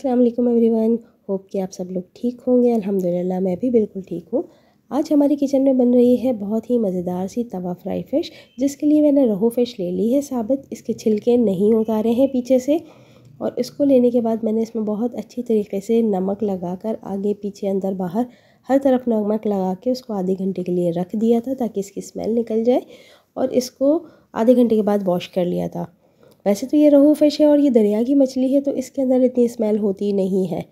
Aslam one hope कि आप सब लोग ठीक होंगे अल्हम्दुलिल्लाह मैं भी बिल्कुल ठीक हूँ आज हमारी किचन में बन रही है बहुत ही मज़ेदार सी तवा फ्राई फ़िश जिसके लिए मैंने रोहू फ़िश ले ली है साबित इसके छिलके नहीं उतारे हैं पीछे से और इसको लेने के बाद मैंने इसमें बहुत अच्छी तरीके से नमक लगाकर आगे पीछे अंदर बाहर हर तरफ नमक लगा के उसको आधे घंटे के लिए रख दिया था ताकि इसकी स्मेल निकल जाए और इसको आधे घंटे के बाद वॉश कर लिया था वैसे तो ये रोहू फिश है और ये दरिया की मछली है तो इसके अंदर इतनी स्मेल होती नहीं है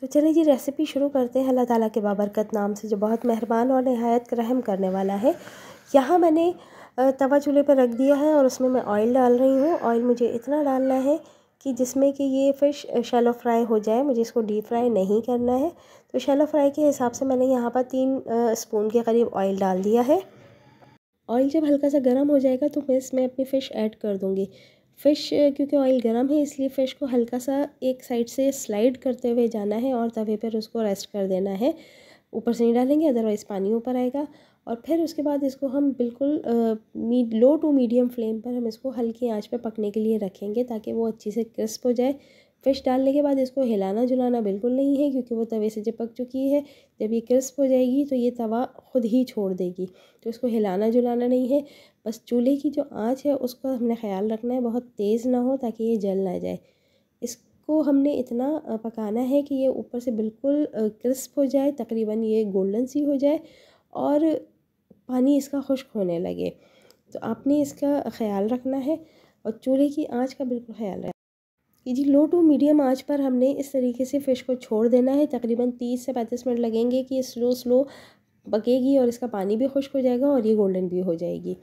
तो चलिए जी रेसिपी शुरू करते हैं अल्लाह ताला के बाबरकत नाम से जो बहुत मेहरबान और नहायत रहम करने वाला है यहाँ मैंने तवा चूल्हे पर रख दिया है और उसमें मैं ऑयल डाल रही हूँ ऑयल मुझे इतना डालना है कि जिसमें कि ये फ़िश शैलो फ्राई हो जाए मुझे इसको डीप फ्राई नहीं करना है तो शैलो फ्राई के हिसाब से मैंने यहाँ पर तीन स्पून के करीब ऑयल डाल दिया है ऑयल जब हल्का सा गर्म हो जाएगा तो मैं इसमें अपनी फ़िश ऐड कर दूँगी फ़िश क्योंकि ऑयल गर्म है इसलिए फ़िश को हल्का सा एक साइड से स्लाइड करते हुए जाना है और तवे पर उसको रेस्ट कर देना है ऊपर से नहीं डालेंगे अदरवाइज़ पानी ऊपर आएगा और फिर उसके बाद इसको हम बिल्कुल लो टू मीडियम फ्लेम पर हम इसको हल्की आंच पर पकने के लिए रखेंगे ताकि वो अच्छी से क्रिस्प हो जाए फ़िश डालने के बाद इसको हिलाना जुलाना बिल्कुल नहीं है क्योंकि वो तवे से चिपक चुकी है जब ये क्रिस्प हो जाएगी तो ये तवा खुद ही छोड़ देगी तो इसको हिलाना जुलाना नहीं है बस चूल्हे की जो आँच है उसका हमने ख्याल रखना है बहुत तेज़ ना हो ताकि ये जल ना जाए इसको हमने इतना पकाना है कि ये ऊपर से बिल्कुल क्रिस्प हो जाए तकरीबन ये गोल्डन सी हो जाए और पानी इसका खुश्क होने लगे तो आपने इसका ख्याल रखना है और चूल्हे की आँच का बिल्कुल ख्याल रखना कि जी लो टू मीडियम आंच पर हमने इस तरीके से फ़िश को छोड़ देना है तकरीबन तीस से पैंतीस मिनट लगेंगे कि ये स्लो स्लो पकेगी और इसका पानी भी खुश्क हो जाएगा और ये गोल्डन भी हो जाएगी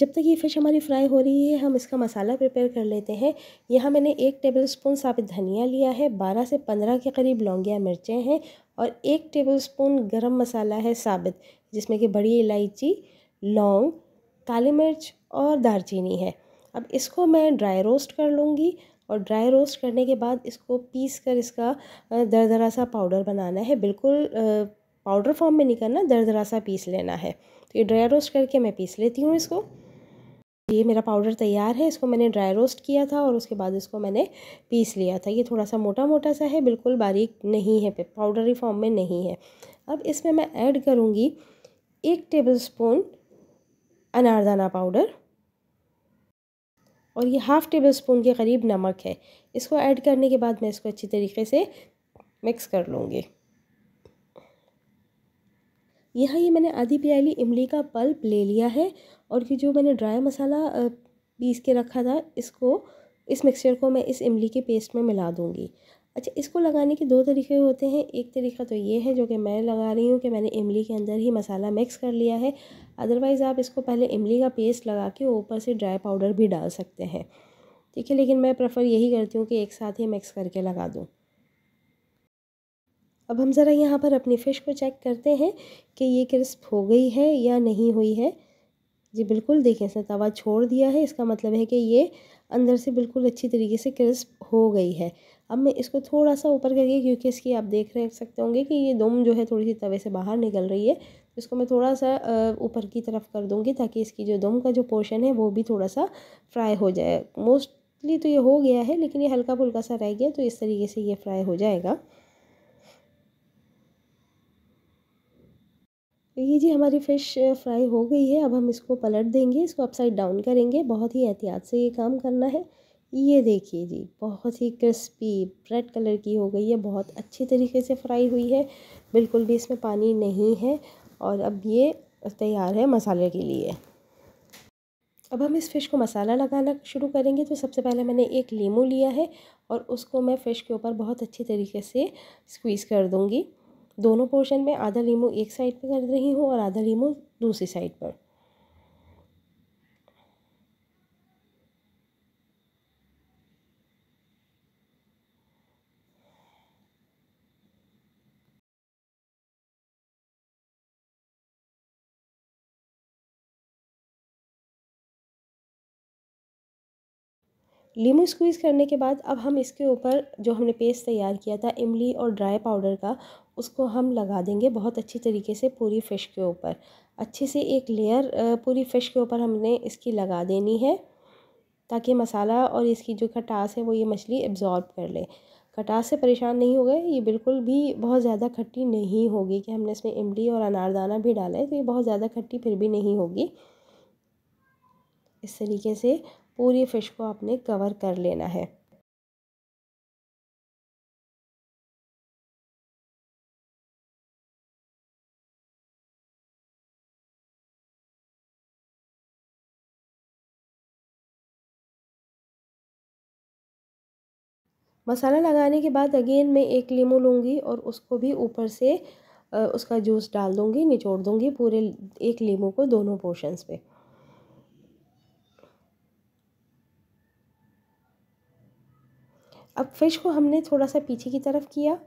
जब तक ये फ़िश हमारी फ्राई हो रही है हम इसका मसाला प्रिपेयर कर लेते हैं यहाँ मैंने एक टेबल स्पून साबित धनिया लिया है बारह से पंद्रह के करीब लौंगिया मिर्चें हैं और एक टेबल स्पून गर्म मसाला है साबित जिसमें कि बड़ी इलायची लौंग काली मिर्च और दालचीनी है अब इसको मैं ड्राई रोस्ट कर लूँगी और ड्राई रोस्ट करने के बाद इसको पीस कर इसका दरदरा सा पाउडर बनाना है बिल्कुल पाउडर फॉर्म में नहीं करना दरदरा सा पीस लेना है तो ये ड्राई रोस्ट करके मैं पीस लेती हूँ इसको ये मेरा पाउडर तैयार है इसको मैंने ड्राई रोस्ट किया था और उसके बाद इसको मैंने पीस लिया था ये थोड़ा सा मोटा मोटा सा है बिल्कुल बारीक नहीं है पाउडरी फॉर्म में नहीं है अब इसमें मैं ऐड करूँगी एक टेबल स्पून अनारदाना पाउडर और ये हाफ़ टेबल स्पून के करीब नमक है इसको ऐड करने के बाद मैं इसको अच्छी तरीके से मिक्स कर लूँगी यहाँ ये मैंने आधी प्याली इमली का पल्प ले लिया है और ये जो मैंने ड्राई मसाला पीस के रखा था इसको इस मिक्सचर को मैं इस इमली के पेस्ट में मिला दूँगी अच्छा इसको लगाने के दो तरीके होते हैं एक तरीका तो ये है जो कि मैं लगा रही हूँ कि मैंने इमली के अंदर ही मसाला मिक्स कर लिया है अदरवाइज़ आप इसको पहले इमली का पेस्ट लगा के ऊपर से ड्राई पाउडर भी डाल सकते हैं ठीक है लेकिन मैं प्रेफर यही करती हूँ कि एक साथ ही मिक्स करके लगा दूँ अब हम ज़रा यहाँ पर अपनी फ़िश को चेक करते हैं कि ये क्रिस्प हो गई है या नहीं हुई है जी बिल्कुल देखें इसने तवा छोड़ दिया है इसका मतलब है कि ये अंदर से बिल्कुल अच्छी तरीके से क्रिस्प हो गई है अब मैं इसको थोड़ा सा ऊपर करके क्योंकि इसकी आप देख रहे सकते होंगे कि ये दम जो है थोड़ी सी तवे से बाहर निकल रही है इसको मैं थोड़ा सा ऊपर की तरफ कर दूँगी ताकि इसकी जो दम का जो पोर्शन है वो भी थोड़ा सा फ्राई हो जाए मोस्टली तो ये हो गया है लेकिन ये हल्का फुल्का सा रह गया तो इस तरीके से ये फ्राई हो जाएगा ये जी हमारी फ़िश फ्राई हो गई है अब हम इसको पलट देंगे इसको अपसाइड डाउन करेंगे बहुत ही एहतियात से ये काम करना है ये देखिए जी बहुत ही क्रिस्पी रेड कलर की हो गई है बहुत अच्छी तरीके से फ्राई हुई है बिल्कुल भी इसमें पानी नहीं है और अब ये तैयार है मसाले के लिए अब हम इस फ़िश को मसाला लगाना शुरू करेंगे तो सबसे पहले मैंने एक लीमू लिया है और उसको मैं फ़िश के ऊपर बहुत अच्छी तरीके से स्क्वीज़ कर दूँगी दोनों पोर्शन में आधा लीमू एक साइड पर कर रही हूँ और आधा लीमू दूसरी साइड पर लीमू स्क्वीज़ करने के बाद अब हम इसके ऊपर जो हमने पेस्ट तैयार किया था इमली और ड्राई पाउडर का उसको हम लगा देंगे बहुत अच्छी तरीके से पूरी फ़िश के ऊपर अच्छे से एक लेयर पूरी फ़िश के ऊपर हमने इसकी लगा देनी है ताकि मसाला और इसकी जो खटास है वो ये मछली एब्ज़ॉर्ब कर ले खटास से परेशान नहीं हो गए ये बिल्कुल भी बहुत ज़्यादा खट्टी नहीं होगी कि हमने इसमें इमली और अनारदाना भी डाला है तो ये बहुत ज़्यादा खट्टी फिर भी नहीं होगी इस तरीके से पूरी फ़िश को आपने कवर कर लेना है मसाला लगाने के बाद अगेन मैं एक लीमू लूँगी और उसको भी ऊपर से उसका जूस डाल दूँगी निचोड़ दूँगी पूरे एक लीमू को दोनों पोर्शंस पे अब फ़िश को हमने थोड़ा सा पीछे की तरफ किया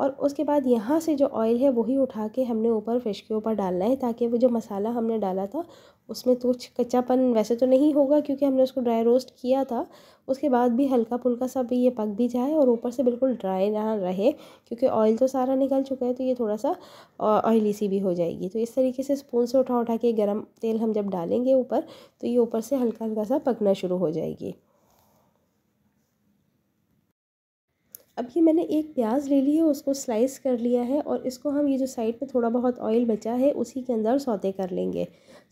और उसके बाद यहाँ से जो ऑयल है वही उठा के हमने ऊपर फ़िश के ऊपर डालना है ताकि वो जो मसाला हमने डाला था उसमें कुछ तो कच्चापन वैसे तो नहीं होगा क्योंकि हमने उसको ड्राई रोस्ट किया था उसके बाद भी हल्का फुल्का सा भी ये पक भी जाए और ऊपर से बिल्कुल ड्राई ना रहे क्योंकि ऑयल तो सारा निकल चुका है तो ये थोड़ा सा ऑयली सी भी हो जाएगी तो इस तरीके से स्पून से उठा उठा के गर्म तेल हम जब डालेंगे ऊपर तो ये ऊपर से हल्का हल्का सा पकना शुरू हो जाएगी अब ये मैंने एक प्याज ले ली है उसको स्लाइस कर लिया है और इसको हम ये जो साइड पे थोड़ा बहुत ऑयल बचा है उसी के अंदर सौते कर लेंगे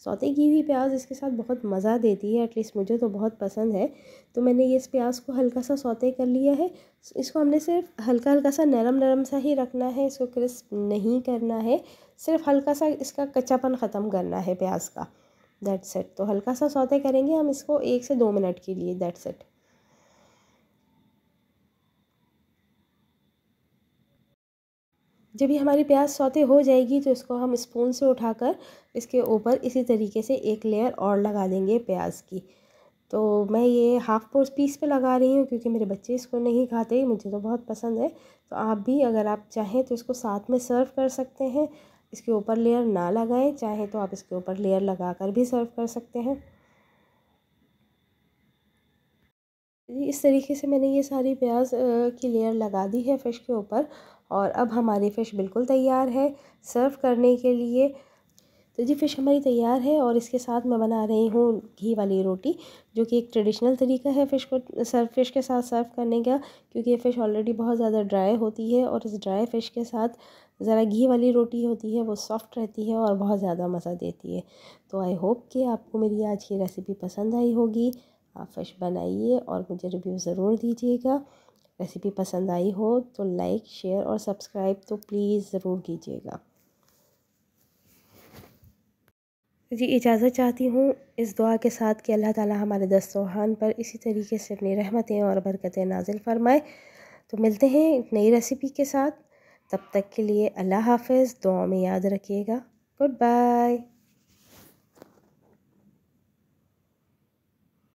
सौते की हुई प्याज इसके साथ बहुत मज़ा देती है एटलीस्ट मुझे तो बहुत पसंद है तो मैंने ये इस प्याज को हल्का सा सौते कर लिया है इसको हमने सिर्फ हल्का हल्का सा नरम नरम सा ही रखना है इसको क्रिस्प नहीं करना है सिर्फ हल्का सा इसका कच्चापन ख़त्म करना है प्याज का दैट सेट तो हल्का सा सौते करेंगे हम इसको एक से दो मिनट के लिए दैट सेट जब ये हमारी प्याज सौते हो जाएगी तो इसको हम स्पून से उठाकर इसके ऊपर इसी तरीके से एक लेयर और लगा देंगे प्याज की तो मैं ये हाफ़ पोर्स पीस पे लगा रही हूँ क्योंकि मेरे बच्चे इसको नहीं खाते मुझे तो बहुत पसंद है तो आप भी अगर आप चाहें तो इसको साथ में सर्व कर सकते हैं इसके ऊपर लेयर ना लगाएं चाहे तो आप इसके ऊपर लेयर लगा कर भी सर्व कर सकते हैं इस तरीके से मैंने ये सारी प्याज की लेयर लगा दी है फ़िश के ऊपर और अब हमारी फ़िश बिल्कुल तैयार है सर्व करने के लिए तो जी फ़िश हमारी तैयार है और इसके साथ मैं बना रही हूँ घी वाली रोटी जो कि एक ट्रेडिशनल तरीका है फ़िश को सर्व फ़िश के साथ सर्व करने का क्योंकि ये फ़िश ऑलरेडी बहुत ज़्यादा ड्राई होती है और इस ड्राई फ़िश के साथ ज़रा घी वाली रोटी होती है वो सॉफ्ट रहती है और बहुत ज़्यादा मज़ा देती है तो आई होप कि आपको मेरी आज की रेसिपी पसंद आई होगी आप फ़िश बनाइए और मुझे रिव्यू ज़रूर दीजिएगा रेसिपी पसंद आई हो तो लाइक शेयर और सब्सक्राइब तो प्लीज़ ज़रूर कीजिएगा जी इजाज़त चाहती हूँ इस दुआ के साथ कि अल्लाह ताला हमारे दस्तोहान पर इसी तरीके से अपनी रहमतें और बरकतें नाजिल फरमाए तो मिलते हैं एक नई रेसिपी के साथ तब तक के लिए अल्लाह हाफिज़ दुआ में याद रखिएगा गुड बाय